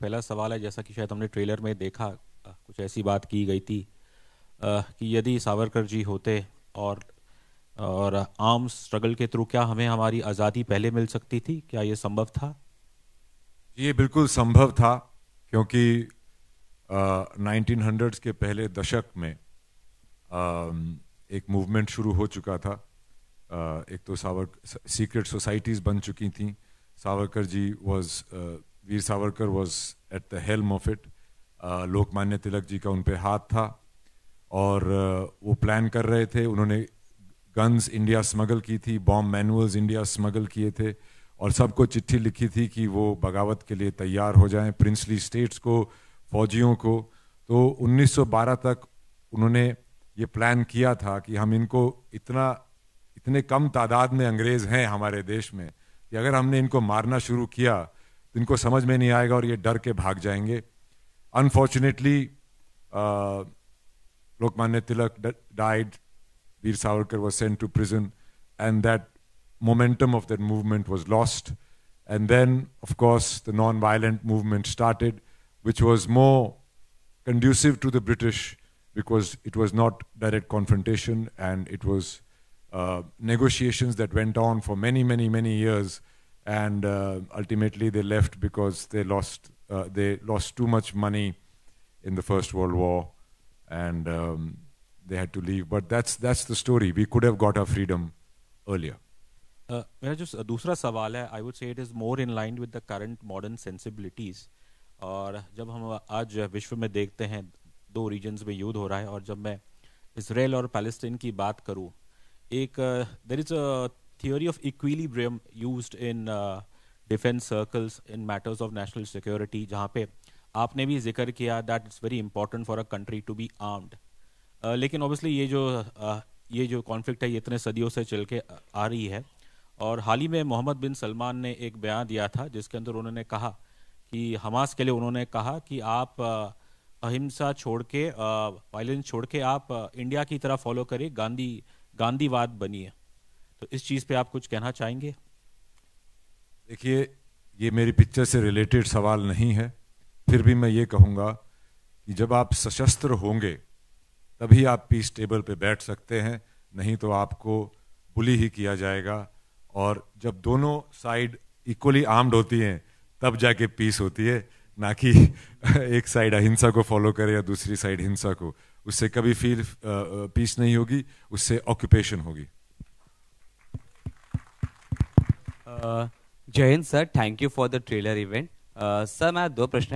पहला सवाल है जैसा कि शायद हमने ट्रेलर में देखा कुछ ऐसी बात की गई थी कि यदि सावरकर जी होते और और आम स्ट्रगल के थ्रू क्या हमें हमारी आज़ादी पहले मिल सकती थी क्या ये संभव था ये बिल्कुल संभव था क्योंकि नाइनटीन हंड्रेड्स के पहले दशक में आ, एक मूवमेंट शुरू हो चुका था आ, एक तो सावर सीक्रेट सोसाइटीज़ बन चुकी थी Savarkar ji was Veer Savarkar was at the helm of it Lokmanya Tilak ji का उन पर हाथ था और uh, वो प्लान कर रहे थे उन्होंने गन्स इंडिया स्मगल की थी बॉम्ब मैनुअल्स इंडिया स्मगल किए थे और सबको चिट्ठी लिखी थी कि वो बगावत के लिए तैयार हो जाएं प्रिंसली स्टेट्स को फौजियों को तो 1912 तक उन्होंने ये प्लान किया था कि हम इनको इतना इतने कम तादाद में अंग्रेज़ हैं हमारे देश में कि अगर हमने इनको मारना शुरू किया इनको समझ में नहीं आएगा और ये डर के भाग uh, was sent to prison, and that momentum of that movement was lost. And then, of course, the non-violent movement started, which was more conducive to the British because it was not direct confrontation and it was uh, negotiations that went on for many, many, many years and uh, ultimately they left because they lost uh, they lost too much money in the first world war and um, they had to leave but that's that's the story we could have got our freedom earlier uh, just a uh, dusra sawal i would say it is more in line with the current modern sensibilities aur jab hum aaj vishv mein dekhte hain do regions mein yudh ho raha hai aur jab main israel aur palestine ki baat karu there is a theory of equilibrium used in uh, defense circles in matters of national security जहाँ पे आपने भी जिक्र किया that it's very important for a country to be armed लेकिन obviously ये जो uh, ये जो कॉन्फ्लिक्ट है ये इतने सदियों से चल के आ रही है और हाल ही में मोहम्मद बिन सलमान ने एक बयान दिया था जिसके अंदर उन्होंने कहा कि हमास के लिए उन्होंने कहा कि आप uh, अहिंसा छोड़ के वायलेंस uh, छोड़ के आप इंडिया की तरह फॉलो करिए गांधी गांधीवाद बनिए तो इस चीज़ पे आप कुछ कहना चाहेंगे देखिए ये मेरी पिक्चर से रिलेटेड सवाल नहीं है फिर भी मैं ये कहूंगा कि जब आप सशस्त्र होंगे तभी आप पीस टेबल पे बैठ सकते हैं नहीं तो आपको बुली ही किया जाएगा और जब दोनों साइड इक्वली आर्म्ड होती हैं तब जाके पीस होती है ना कि एक साइड अहिंसा को फॉलो करे या दूसरी साइड हिंसा को उससे कभी फील पीस नहीं होगी उससे ऑक्यूपेशन होगी Jayant sir thank you for the trailer event sir मैं दो प्रश्न